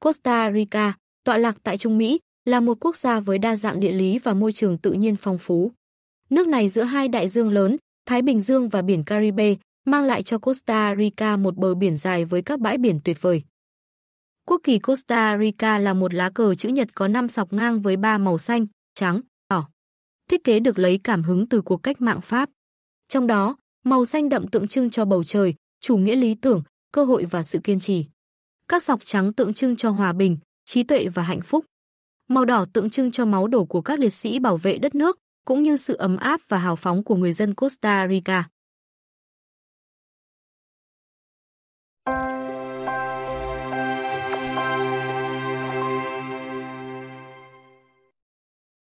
Costa Rica, tọa lạc tại Trung Mỹ, là một quốc gia với đa dạng địa lý và môi trường tự nhiên phong phú. Nước này giữa hai đại dương lớn, Thái Bình Dương và biển Caribe, mang lại cho Costa Rica một bờ biển dài với các bãi biển tuyệt vời. Quốc kỳ Costa Rica là một lá cờ chữ nhật có 5 sọc ngang với ba màu xanh, trắng, đỏ. Thiết kế được lấy cảm hứng từ cuộc cách mạng Pháp. Trong đó, màu xanh đậm tượng trưng cho bầu trời, chủ nghĩa lý tưởng, cơ hội và sự kiên trì. Các sọc trắng tượng trưng cho hòa bình, trí tuệ và hạnh phúc. Màu đỏ tượng trưng cho máu đổ của các liệt sĩ bảo vệ đất nước, cũng như sự ấm áp và hào phóng của người dân Costa Rica.